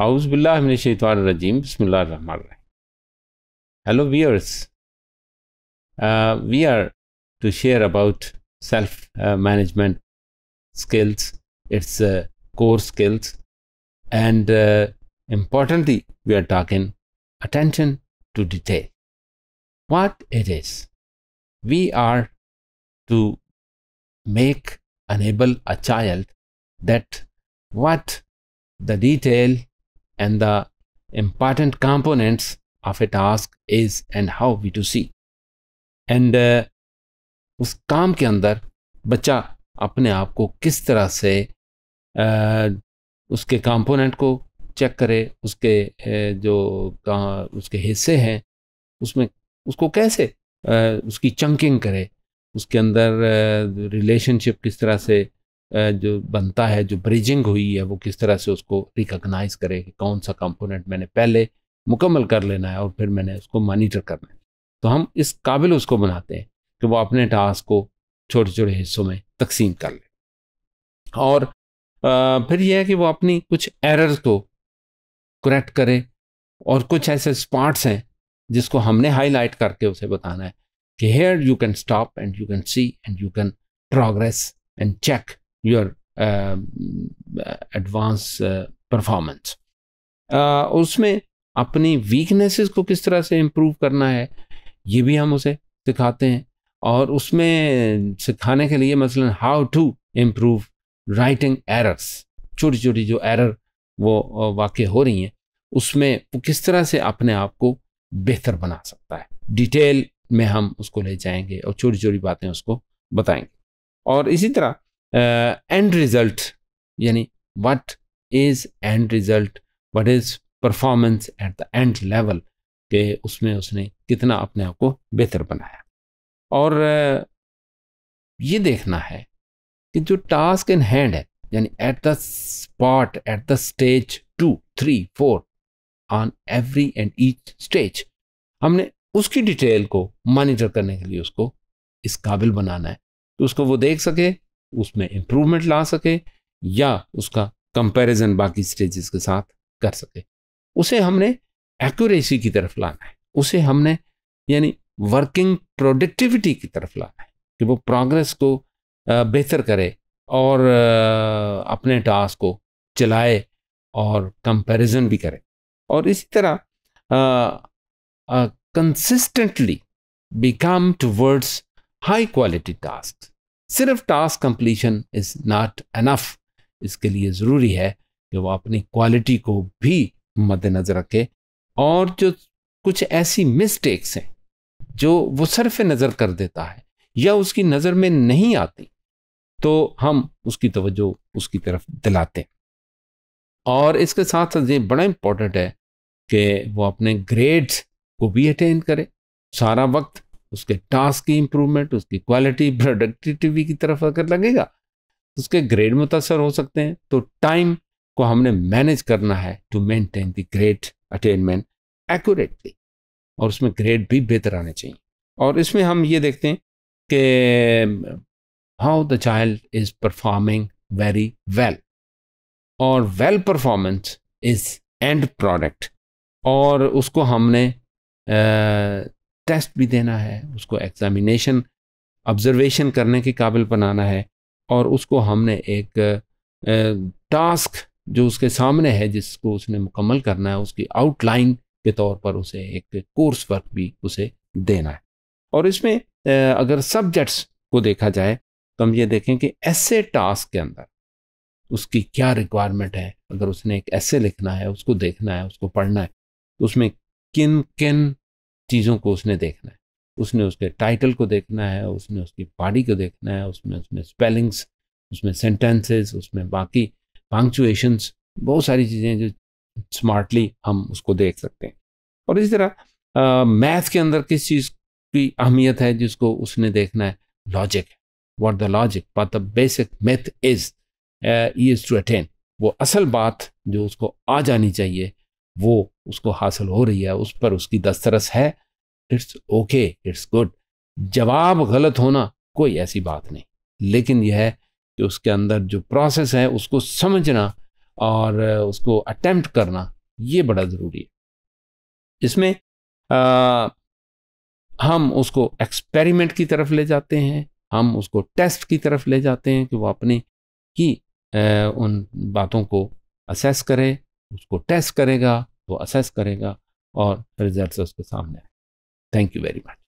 Auzbillah-Shaitan-Rajim, Bismillah Rahman Hello viewers, uh, we are to share about self-management skills, its uh, core skills and uh, importantly we are talking attention to detail. What it is? We are to make enable a child that what the detail and the important components of a task is and how see and uh, उस काम के अंदर बच्चा अपने आप को किस तरह से uh, उसके कंपोनेंट को चेक करे उसके uh, जो उसके हिस्से हैं उसमें उसको कैसे उसकी चंकिंग करे उसके अंदर रिलेशनशिप किस तरह से जो बनता है जो ब्रिजिंग हुई है वो किस तरह से उसको रिकग्नाइज करे कि कौन सा कंपोनेंट मैंने पहले मुकम्मल कर लेना है और फिर मैंने उसको मॉनिटर करना है तो हम इस काबिल उसको बनाते हैं कि वो अपने टास्क को छोटे छोटे हिस्सों में तकसीम कर ले और फिर यह है कि वो अपनी कुछ एरर्स को करेक्ट करे और कुछ ऐसे स्पॉट्स हैं जिसको हमने हाईलाइट करके उसे बताना है कि here you can stop and you can see and you can progress and check your advance um, performance uh, uh, उसमें अपनी वीकनेसेस को किस तरह से इम्प्रूव करना है ये भी हम उसे सिखाते हैं और उसमें सिखाने के लिए मसलन how to improve writing errors छोटी छोटी जो एरर वो वाक़ हो रही हैं उसमें वो किस तरह से अपने आप को बेहतर बना सकता है डिटेल में हम उसको ले जाएंगे और छोटी छोटी बातें उसको बताएंगे और इसी तरह एंड रिजल्ट यानी what is end result what is performance at the end level के उसमें उसने कितना अपने आप को बेहतर बनाया और uh, ये देखना है कि जो टास्क इन हैंड है यानी at the spot at the stage two three four on every and each stage हमने उसकी डिटेल को मॉनिटर करने के लिए उसको इस काबिल बनाना है तो उसको वो देख सके उसमें इम्प्रूवमेंट ला सके या उसका कंपैरिजन बाकी स्टेजेस के साथ कर सके उसे हमने एक्यूरेसी की तरफ लाना है उसे हमने यानी वर्किंग प्रोडक्टिविटी की तरफ लाना है कि वो प्रोग्रेस को बेहतर करे और अपने टास्क को चलाए और कंपैरिजन भी करे और इसी तरह consistently become towards high quality task सिर्फ task completion is not enough इसके लिए ज़रूरी है कि वो अपनी क्वालिटी को भी मद्दनज़र रखे और जो कुछ ऐसी मिस्टेक्स हैं जो वो सरफ नज़र कर देता है या उसकी नज़र में नहीं आती तो हम उसकी तवज्जो उसकी तरफ दिलाते हैं और इसके साथ साथ ये बड़ा इंपॉर्टेंट है कि वो अपने ग्रेड्स को भी अटेंड करे सारा वक्त उसके टास्क की इम्प्रूवमेंट उसकी क्वालिटी प्रोडक्टिविटी की तरफ अगर लगेगा तो उसके ग्रेड मुतासर हो सकते हैं तो टाइम को हमने मैनेज करना है to maintain the great attainment accurately और उसमें ग्रेड भी बेहतर आने चाहिए और इसमें हम ये देखते हैं कि how the child is performing very well और well performance is end product और उसको हमने टेस्ट भी देना है उसको एग्जामिनेशन ऑब्जर्वेशन करने के काबिल बनाना है और उसको हमने एक टास्क जो उसके सामने है जिसको उसने मुकम्मल करना है उसकी आउटलाइन के तौर पर उसे एक कोर्स वर्क भी उसे देना है और इसमें अगर सब्जेक्ट्स को देखा जाए तो हम ये देखें कि ऐसे टास्क के अंदर उसकी क्या रिक्वायरमेंट है अगर उसने एक ऐसे लिखना है उसको देखना है उसको पढ़ना है तो उसमें किन किन चीज़ों को उसने देखना है उसने उसके टाइटल को देखना है उसने उसकी बॉडी को देखना है उसमें उसमें स्पेलिंग्स उसमें सेंटेंसेस उसमें बाकी पंक्चुएशंस बहुत सारी चीज़ें जो स्मार्टली हम उसको देख सकते हैं और इसी तरह मैथ के अंदर किस चीज़ की अहमियत है जिसको उसने देखना है logic what the logic but the basic math is is to attain वो असल बात जो उसको आ जानी चाहिए वो उसको हासिल हो रही है उस पर उसकी दस्तरस है इट्स ओके इट्स गुड जवाब गलत होना कोई ऐसी बात नहीं लेकिन यह है कि उसके अंदर जो प्रोसेस है उसको समझना और उसको अटैम्प्ट करना ये बड़ा ज़रूरी है इसमें आ, हम उसको एक्सपेरिमेंट की तरफ ले जाते हैं हम उसको टेस्ट की तरफ ले जाते हैं कि वो अपने ही उन बातों को असेस करें उसको टेस्ट करेगा वो असेस करेगा और रिजल्ट उसके सामने थैंक यू वेरी मच